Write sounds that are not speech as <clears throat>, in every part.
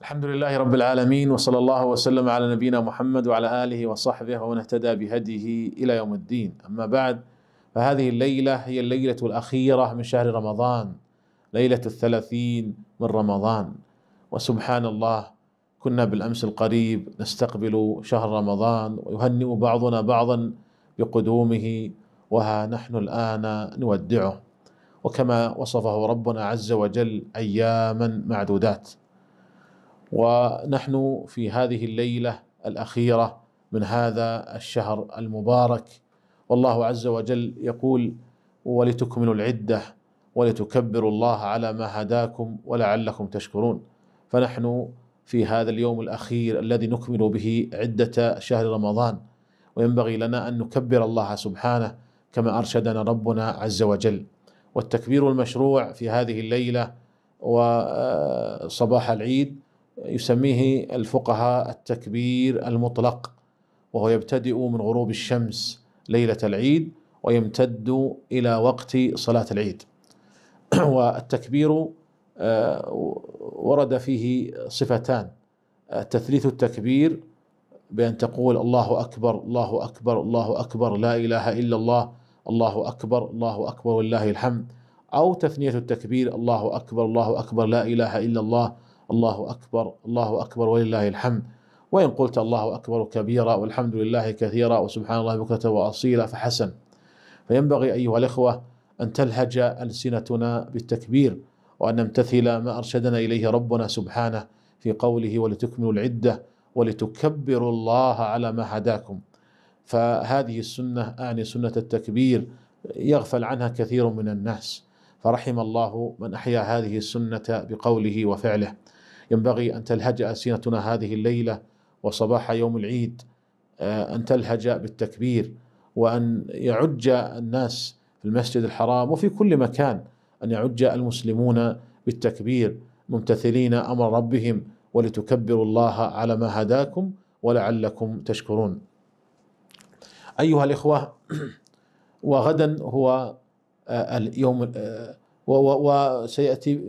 الحمد لله رب العالمين وصلى الله وسلم على نبينا محمد وعلى اله وصحبه ومن اهتدى بهديه الى يوم الدين اما بعد فهذه الليله هي الليله الاخيره من شهر رمضان ليله الثلاثين من رمضان وسبحان الله كنا بالامس القريب نستقبل شهر رمضان ويهنئ بعضنا بعضا بقدومه وها نحن الان نودعه وكما وصفه ربنا عز وجل اياما معدودات ونحن في هذه الليله الاخيره من هذا الشهر المبارك والله عز وجل يقول ولتكملوا العده ولتكبروا الله على ما هداكم ولعلكم تشكرون فنحن في هذا اليوم الاخير الذي نكمل به عده شهر رمضان وينبغي لنا ان نكبر الله سبحانه كما ارشدنا ربنا عز وجل والتكبير المشروع في هذه الليله وصباح العيد يسميه الفقهاء التكبير المطلق وهو يبتدئ من غروب الشمس ليله العيد ويمتد الى وقت صلاه العيد <clears throat> والتكبير آه، ورد فيه صفتان تثليث التكبير بأن تقول الله أكبر الله أكبر الله أكبر لا إله إلا الله الله أكبر الله أكبر ولله الحمد أو تثنية التكبير الله أكبر الله أكبر لا إله إلا الله الله أكبر الله أكبر ولله الحمد وإن قلت الله أكبر كبيرا والحمد لله كثيرا وسبحان الله بكرة وأصيلا فحسن فينبغي أيها الإخوة أن تلهج ألسنتنا بالتكبير وأن نمتثل ما أرشدنا إليه ربنا سبحانه في قوله ولتكملوا العدة ولتكبروا الله على ما هداكم فهذه السنة أعني سنة التكبير يغفل عنها كثير من الناس فرحم الله من أحيا هذه السنة بقوله وفعله ينبغي أن تلهج ألسنتنا هذه الليلة وصباح يوم العيد آه، أن تلهج بالتكبير وأن يعج الناس في المسجد الحرام وفي كل مكان أن يعج المسلمون بالتكبير ممتثلين أمر ربهم ولتكبروا الله على ما هداكم ولعلكم تشكرون أيها الإخوة <clears throat> وغدا هو آه، اليوم آه، وسيأتي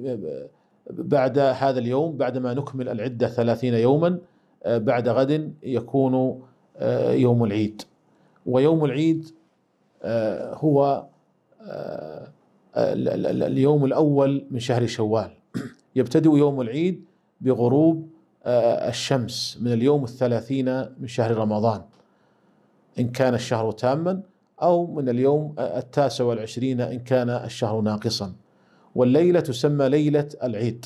بعد هذا اليوم بعدما نكمل العدة ثلاثين يوما آه، بعد غد يكون آه، يوم العيد ويوم العيد آه، هو اليوم الأول من شهر شوال <clears throat> يبتدئ يوم العيد بغروب الشمس من اليوم الثلاثين من شهر رمضان إن كان الشهر تاما أو من اليوم التاسع والعشرين إن كان الشهر ناقصا والليلة تسمى ليلة العيد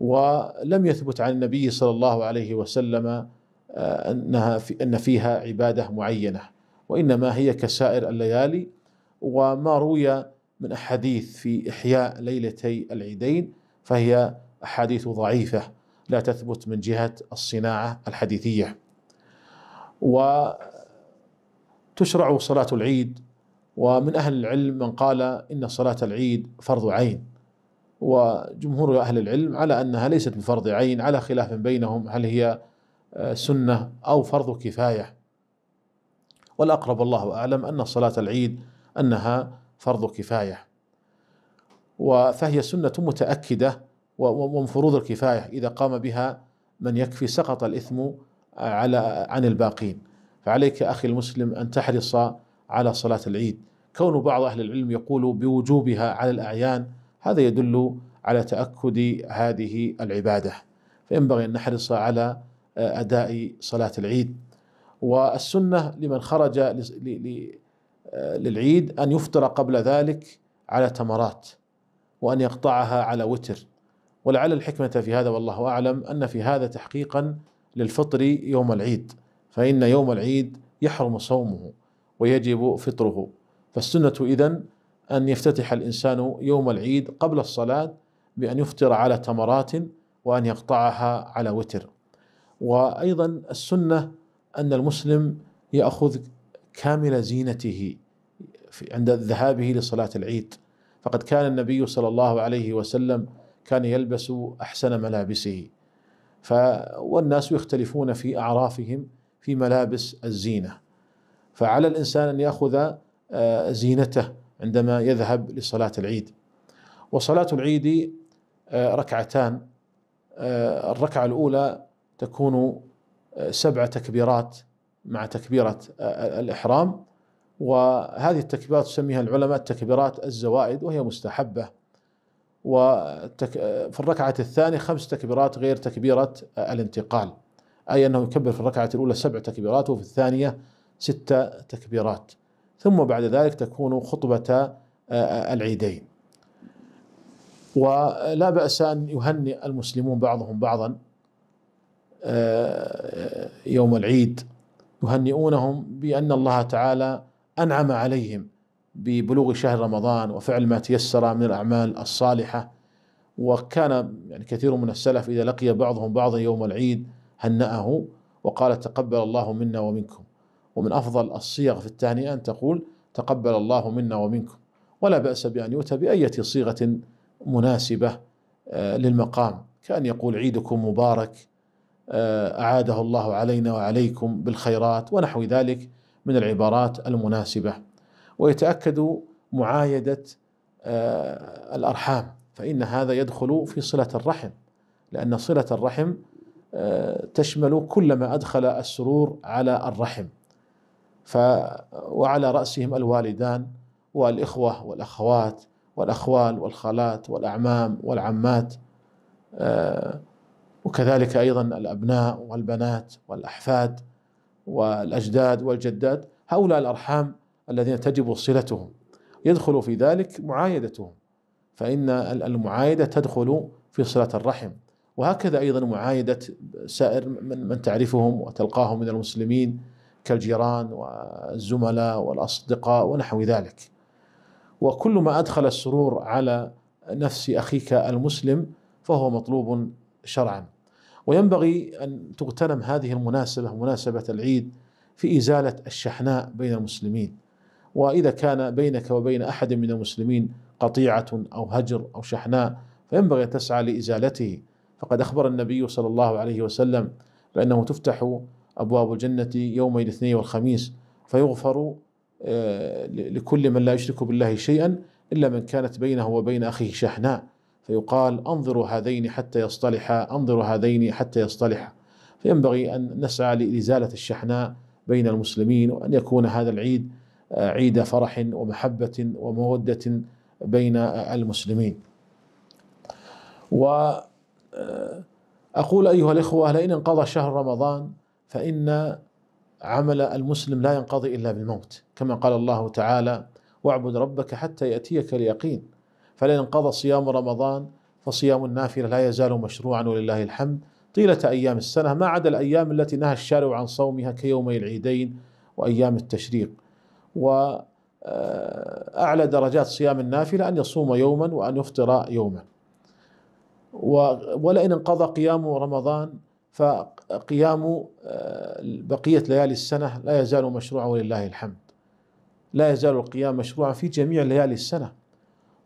ولم يثبت عن النبي صلى الله عليه وسلم آه، أنها في أن فيها عبادة معينة وإنما هي كسائر الليالي وما روي من أحاديث في إحياء ليلتي العيدين فهي أحاديث ضعيفة لا تثبت من جهة الصناعة الحديثية وتشرع صلاة العيد ومن أهل العلم من قال إن صلاة العيد فرض عين وجمهور أهل العلم على أنها ليست بفرض عين على خلاف بينهم هل هي آه، سنة أو فرض كفاية والأقرب الله أعلم أن صلاة العيد أنها فرض كفاية فهي سنة متأكدة ومن فروض الكفاية إذا قام بها من يكفي سقط الإثم آه، على عن الباقين فعليك أخي المسلم أن تحرص على صلاة العيد كون بعض أهل العلم يقول بوجوبها على الأعيان هذا يدل على تأكد هذه العبادة فينبغي أن نحرص على آه، أداء صلاة العيد والسنة لمن خرج آه، للعيد أن يفطر قبل ذلك على تمرات وأن يقطعها على وتر ولعل الحكمة في هذا والله أعلم أن في هذا تحقيقا للفطر يوم العيد فإن يوم العيد يحرم صومه ويجب فطره فالسنة إذا أن يفتتح الإنسان يوم العيد قبل الصلاة بأن يفطر على تمرات وأن يقطعها على وتر وأيضا السنة أن المسلم يأخذ كامل زينته عند ذهابه لصلاة العيد فقد كان النبي صلى الله عليه وسلم كان يلبس أحسن ملابسه ف والناس يختلفون في أعرافهم في ملابس الزينة فعلى الانسان ان ياخذ آه، زينته عندما يذهب لصلاه العيد وصلاه العيد آه، ركعتان آه، الركعه الاولى تكون سبع تكبيرات مع تكبيره الاحرام وهذه التكبيرات تسميها العلماء التكبيرات الزوائد وهي مستحبه وفي الركعه الثانيه خمس تكبيرات غير تكبيره الانتقال اي انه يكبر في الركعه الاولى سبع تكبيرات وفي الثانيه ست تكبيرات ثم بعد ذلك تكون خطبة آه، آه، العيدين ولا بأس أن يهنئ المسلمون بعضهم بعضا آه، يوم العيد يهنئونهم بأن الله تعالى أنعم عليهم ببلوغ شهر رمضان وفعل ما تيسر من الأعمال الصالحة وكان يعني كثير من السلف إذا لقي بعضهم بعضا يوم العيد هنأه وقال تقبل الله منا ومنكم ومن أفضل الصيغ في التهنئة أن تقول تقبل الله منا ومنكم ولا بأس بأن يؤتى بأية صيغة مناسبة آه، للمقام كأن يقول عيدكم مبارك آه، أعاده الله علينا وعليكم بالخيرات ونحو ذلك من العبارات المناسبة ويتأكد معايدة آه، الأرحام فإن هذا يدخل في صلة الرحم لأن صلة الرحم تشمل كل ما أدخل السرور على الرحم ف وعلى رأسهم الوالدان والإخوة والأخوات والأخوال والخالات والأعمام والعمات آه، وكذلك أيضا الأبناء والبنات والأحفاد والأجداد والجدات هؤلاء الأرحام الذين تجب صلتهم يدخل في ذلك معايدتهم فإن المعايدة تدخل في صلة الرحم وهكذا أيضا معايدة سائر من, من تعرفهم وتلقاهم من المسلمين كالجيران والزملاء والاصدقاء ونحو ذلك. وكل ما ادخل السرور على نفس اخيك المسلم فهو مطلوب شرعا. وينبغي ان تغتنم هذه المناسبه مناسبه العيد في ازاله الشحناء بين المسلمين. واذا كان بينك وبين احد من المسلمين قطيعه او هجر او شحناء فينبغي ان تسعى لازالته فقد اخبر النبي صلى الله عليه وسلم بانه تفتح أبواب الجنة يوم الاثنين والخميس فيغفر آه، لكل من لا يشرك بالله شيئا إلا من كانت بينه وبين أخيه شحناء فيقال انظروا هذين حتى يصطلحا انظروا هذين حتى يصطلحا فينبغي أن نسعى لإزالة الشحناء بين المسلمين وأن يكون هذا العيد آه، عيد فرح ومحبة ومودة بين آه، المسلمين وأقول أيها الإخوة لئن انقضى شهر رمضان فإن عمل المسلم لا ينقضي إلا بالموت كما قال الله تعالى واعبد ربك حتى يأتيك اليقين فلئن انقضى صيام رمضان فصيام النافلة لا يزال مشروعا ولله الحمد طيلة أيام السنة ما عدا الأيام التي نهى الشارع عن صومها كيومي العيدين وأيام التشريق وأعلى آه، درجات صيام النافلة أن يصوم يوما وأن يفطر يوما ولئن انقضى قيام رمضان ف قيام آه، بقية ليالي السنة لا يزال مشروعا ولله الحمد لا يزال القيام مشروعا في جميع ليالي السنة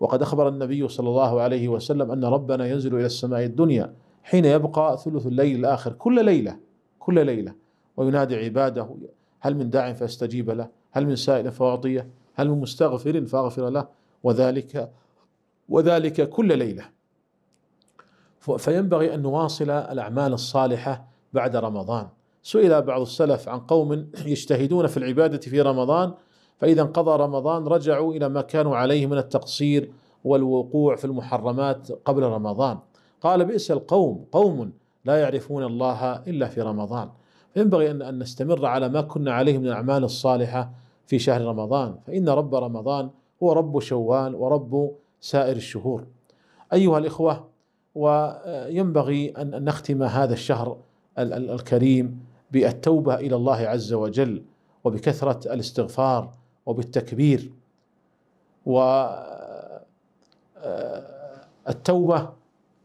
وقد أخبر النبي صلى الله عليه وسلم أن ربنا ينزل إلى السماء الدنيا حين يبقى ثلث الليل الآخر كل ليلة كل ليلة وينادي عباده هل من داع فاستجيب له هل من سائل فأعطيه هل من مستغفر فأغفر له وذلك وذلك كل ليله فينبغي ان نواصل الاعمال الصالحه بعد رمضان سئل بعض السلف عن قوم يجتهدون في العبادة في رمضان فإذا انقضى رمضان رجعوا إلى ما كانوا عليه من التقصير والوقوع في المحرمات قبل رمضان قال بئس القوم قوم لا يعرفون الله إلا في رمضان فينبغي أن نستمر على ما كنا عليه من الأعمال الصالحة في شهر رمضان فإن رب رمضان هو رب شوال ورب سائر الشهور أيها الإخوة وينبغي أن نختم هذا الشهر الكريم بالتوبه الى الله عز وجل وبكثره الاستغفار وبالتكبير والتوبه آه، آه،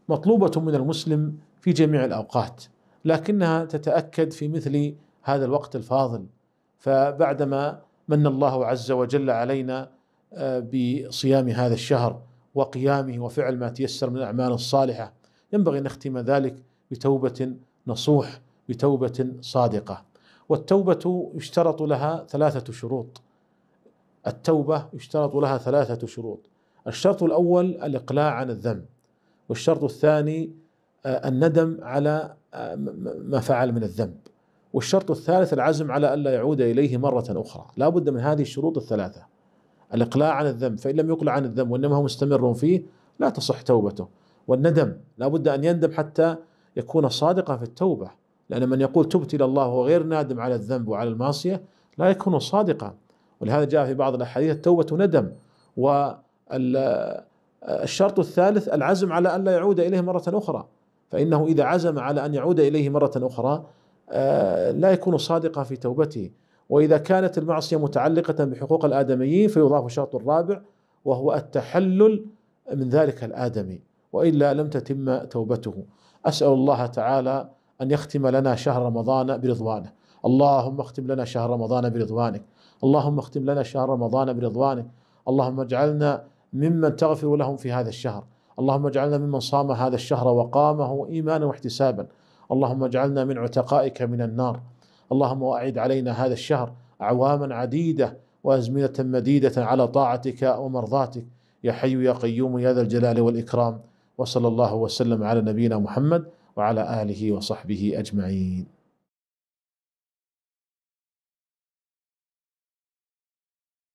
مطلوبه من المسلم في جميع الاوقات لكنها تتاكد في مثل هذا الوقت الفاضل فبعدما من الله عز وجل علينا آه، بصيام هذا الشهر وقيامه وفعل ما تيسر من الاعمال الصالحه ينبغي ان نختم ذلك بتوبه نصوح بتوبه صادقه والتوبه يشترط لها ثلاثه شروط التوبه يشترط لها ثلاثه شروط الشرط الاول الاقلاع عن الذنب والشرط الثاني آه، الندم على آه، ما فعل من الذنب والشرط الثالث العزم على ألا يعود إليه مرة أخرى لا بد من هذه الشروط الثلاثة الإقلاع عن الذنب فإن لم يقلع عن الذنب وإنما هو مستمر فيه لا تصح توبته والندم لا بد أن يندم حتى يكون صادقا في التوبة لأن من يقول تبت إلى الله غير نادم على الذنب وعلى المعصية لا يكون صادقا ولهذا جاء في بعض الأحاديث التوبة ندم والشرط الثالث العزم على أن لا يعود إليه مرة أخرى فإنه إذا عزم على أن يعود إليه مرة أخرى آه، لا يكون صادقا في توبته وإذا كانت المعصية متعلقة بحقوق الآدميين فيضاف الشرط الرابع وهو التحلل من ذلك الآدمي وإلا لم تتم توبته اسال الله تعالى ان يختم لنا شهر رمضان برضوانه اللهم اختم لنا شهر رمضان برضوانك اللهم اختم لنا شهر رمضان برضوانك اللهم اجعلنا ممن تغفر لهم في هذا الشهر اللهم اجعلنا ممن صام هذا الشهر وقامه ايمانا واحتسابا اللهم اجعلنا من عتقائك من النار اللهم واعد علينا هذا الشهر اعواما عديده وازمنه مديده على طاعتك ومرضاتك يا حي يا قيوم يا ذا الجلال والاكرام وصلى الله وسلم على نبينا محمد وعلى اله وصحبه اجمعين